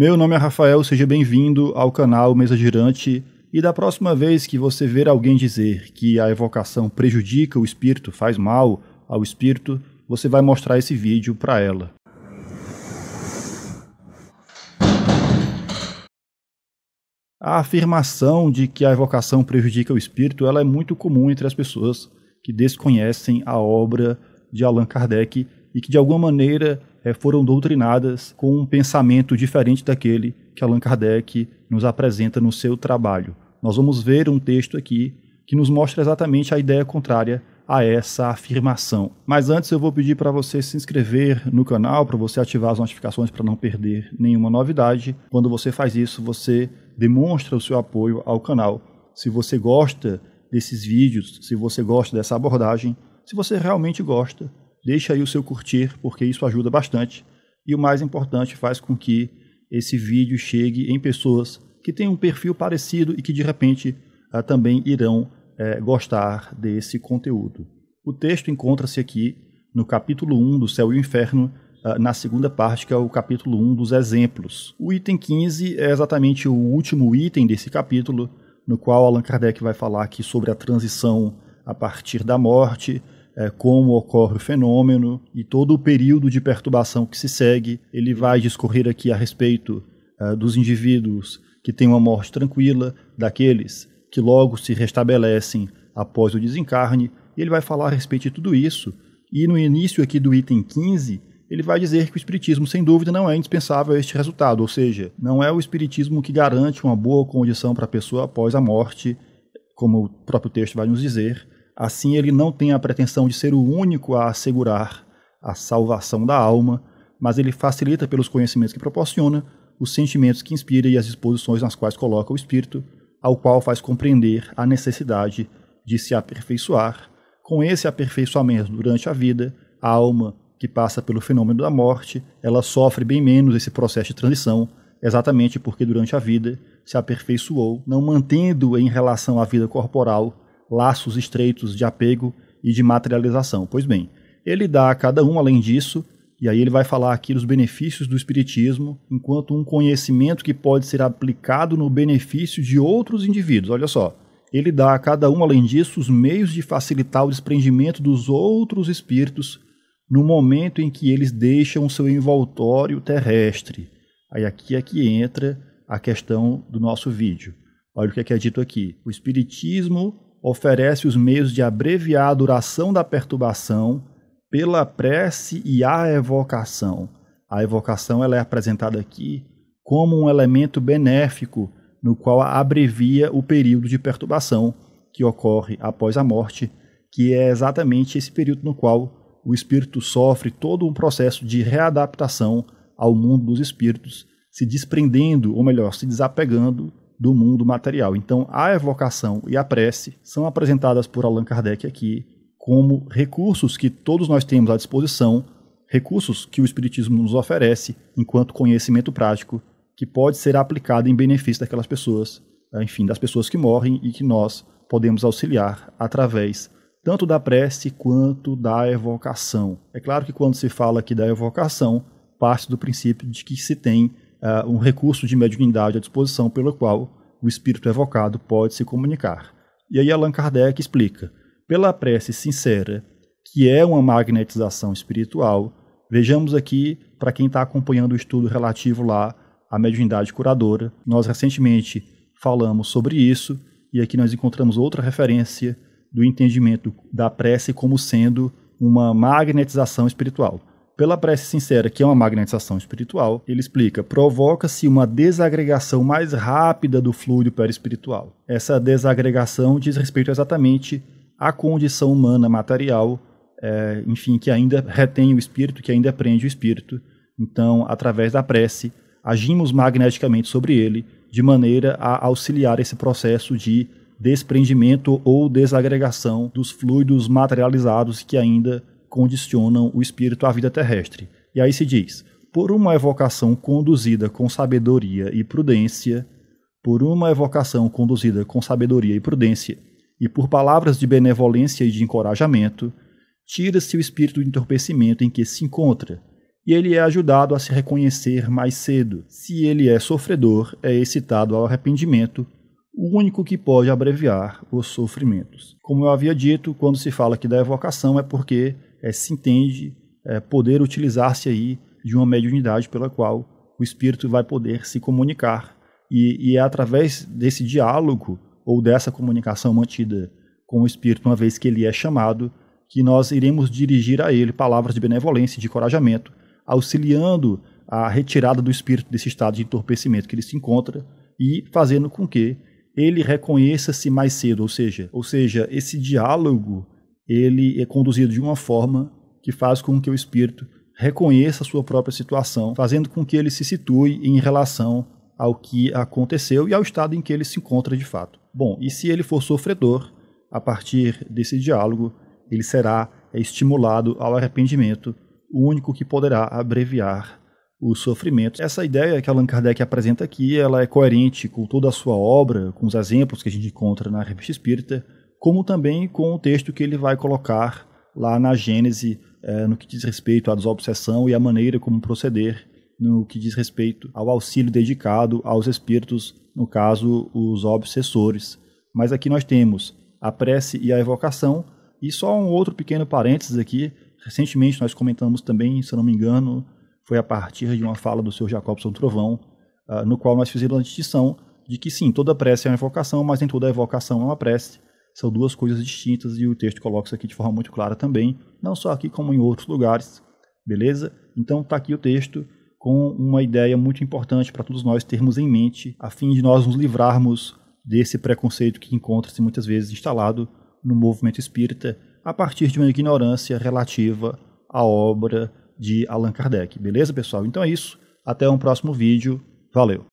Meu nome é Rafael, seja bem-vindo ao canal Mesa Girante. E da próxima vez que você ver alguém dizer que a evocação prejudica o espírito, faz mal ao espírito, você vai mostrar esse vídeo para ela. A afirmação de que a evocação prejudica o espírito ela é muito comum entre as pessoas que desconhecem a obra de Allan Kardec e que de alguma maneira é, foram doutrinadas com um pensamento diferente daquele que Allan Kardec nos apresenta no seu trabalho. Nós vamos ver um texto aqui que nos mostra exatamente a ideia contrária a essa afirmação. Mas antes eu vou pedir para você se inscrever no canal, para você ativar as notificações para não perder nenhuma novidade. Quando você faz isso, você demonstra o seu apoio ao canal. Se você gosta desses vídeos, se você gosta dessa abordagem, se você realmente gosta, deixa aí o seu curtir, porque isso ajuda bastante. E o mais importante, faz com que esse vídeo chegue em pessoas que têm um perfil parecido e que de repente ah, também irão eh, gostar desse conteúdo. O texto encontra-se aqui no capítulo 1 do Céu e o Inferno, ah, na segunda parte, que é o capítulo 1 dos exemplos. O item 15 é exatamente o último item desse capítulo, no qual Allan Kardec vai falar aqui sobre a transição a partir da morte é, como ocorre o fenômeno e todo o período de perturbação que se segue. Ele vai discorrer aqui a respeito é, dos indivíduos que têm uma morte tranquila, daqueles que logo se restabelecem após o desencarne. Ele vai falar a respeito de tudo isso. E no início aqui do item 15, ele vai dizer que o espiritismo, sem dúvida, não é indispensável a este resultado, ou seja, não é o espiritismo que garante uma boa condição para a pessoa após a morte, como o próprio texto vai nos dizer, Assim, ele não tem a pretensão de ser o único a assegurar a salvação da alma, mas ele facilita pelos conhecimentos que proporciona, os sentimentos que inspira e as disposições nas quais coloca o espírito, ao qual faz compreender a necessidade de se aperfeiçoar. Com esse aperfeiçoamento durante a vida, a alma que passa pelo fenômeno da morte, ela sofre bem menos esse processo de transição, exatamente porque durante a vida se aperfeiçoou, não mantendo em relação à vida corporal laços estreitos de apego e de materialização. Pois bem, ele dá a cada um, além disso, e aí ele vai falar aqui dos benefícios do Espiritismo enquanto um conhecimento que pode ser aplicado no benefício de outros indivíduos. Olha só. Ele dá a cada um, além disso, os meios de facilitar o desprendimento dos outros espíritos no momento em que eles deixam o seu envoltório terrestre. Aí aqui é que entra a questão do nosso vídeo. Olha o que é, que é dito aqui. O Espiritismo oferece os meios de abreviar a duração da perturbação pela prece e a evocação. A evocação ela é apresentada aqui como um elemento benéfico no qual abrevia o período de perturbação que ocorre após a morte, que é exatamente esse período no qual o espírito sofre todo um processo de readaptação ao mundo dos espíritos, se desprendendo, ou melhor, se desapegando do mundo material. Então, a evocação e a prece são apresentadas por Allan Kardec aqui como recursos que todos nós temos à disposição, recursos que o Espiritismo nos oferece enquanto conhecimento prático que pode ser aplicado em benefício daquelas pessoas, eh, enfim, das pessoas que morrem e que nós podemos auxiliar através tanto da prece quanto da evocação. É claro que quando se fala aqui da evocação, parte do princípio de que se tem uh, um recurso de mediunidade à disposição pelo qual o espírito evocado pode se comunicar. E aí Allan Kardec explica: pela prece sincera, que é uma magnetização espiritual, vejamos aqui, para quem está acompanhando o estudo relativo lá à mediunidade curadora, nós recentemente falamos sobre isso, e aqui nós encontramos outra referência do entendimento da prece como sendo uma magnetização espiritual. Pela prece sincera, que é uma magnetização espiritual, ele explica: provoca-se uma desagregação mais rápida do fluido perispiritual. Essa desagregação diz respeito exatamente à condição humana material, é, enfim, que ainda retém o espírito, que ainda prende o espírito. Então, através da prece, agimos magneticamente sobre ele, de maneira a auxiliar esse processo de desprendimento ou desagregação dos fluidos materializados que ainda condicionam o espírito à vida terrestre. E aí se diz: por uma evocação conduzida com sabedoria e prudência, por uma evocação conduzida com sabedoria e prudência, e por palavras de benevolência e de encorajamento, tira-se o espírito de entorpecimento em que se encontra, e ele é ajudado a se reconhecer mais cedo. Se ele é sofredor, é excitado ao arrependimento, o único que pode abreviar os sofrimentos. Como eu havia dito, quando se fala que da evocação é porque é, se entende é, poder utilizar-se aí de uma mediunidade pela qual o espírito vai poder se comunicar. E, e é através desse diálogo ou dessa comunicação mantida com o espírito, uma vez que ele é chamado, que nós iremos dirigir a ele palavras de benevolência e de encorajamento, auxiliando a retirada do espírito desse estado de entorpecimento que ele se encontra e fazendo com que ele reconheça-se mais cedo, ou seja, ou seja, esse diálogo ele é conduzido de uma forma que faz com que o espírito reconheça a sua própria situação, fazendo com que ele se situe em relação ao que aconteceu e ao estado em que ele se encontra de fato. Bom, e se ele for sofredor, a partir desse diálogo, ele será estimulado ao arrependimento, o único que poderá abreviar o sofrimento. Essa ideia que Allan Kardec apresenta aqui, ela é coerente com toda a sua obra, com os exemplos que a gente encontra na Revista Espírita, como também com o texto que ele vai colocar lá na Gênese, é, no que diz respeito à desobsessão e à maneira como proceder no que diz respeito ao auxílio dedicado aos espíritos, no caso, os obsessores. Mas aqui nós temos a prece e a evocação, e só um outro pequeno parênteses aqui. Recentemente nós comentamos também, se não me engano, foi a partir de uma fala do Sr. Jacobson Trovão, uh, no qual nós fizemos a distinção de que sim, toda prece é uma evocação, mas nem toda evocação é uma prece. São duas coisas distintas e o texto coloca isso aqui de forma muito clara também, não só aqui como em outros lugares, beleza? Então está aqui o texto com uma ideia muito importante para todos nós termos em mente, a fim de nós nos livrarmos desse preconceito que encontra-se muitas vezes instalado no movimento espírita a partir de uma ignorância relativa à obra de Allan Kardec. Beleza, pessoal? Então é isso. Até um próximo vídeo. Valeu!